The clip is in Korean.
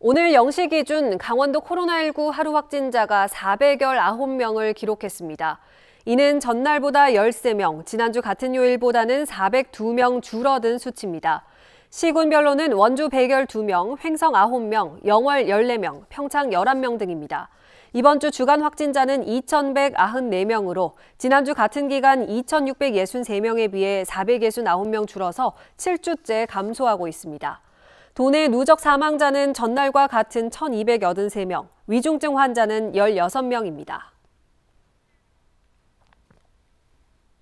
오늘 0시 기준 강원도 코로나19 하루 확진자가 409명을 기록했습니다. 이는 전날보다 13명, 지난주 같은 요일보다는 402명 줄어든 수치입니다. 시군별로는 원주 112명, 횡성 9명, 영월 14명, 평창 11명 등입니다. 이번 주 주간 확진자는 2,194명으로 지난주 같은 기간 2,663명에 비해 469명 줄어서 7주째 감소하고 있습니다. 도내 누적 사망자는 전날과 같은 1,283명, 위중증 환자는 16명입니다.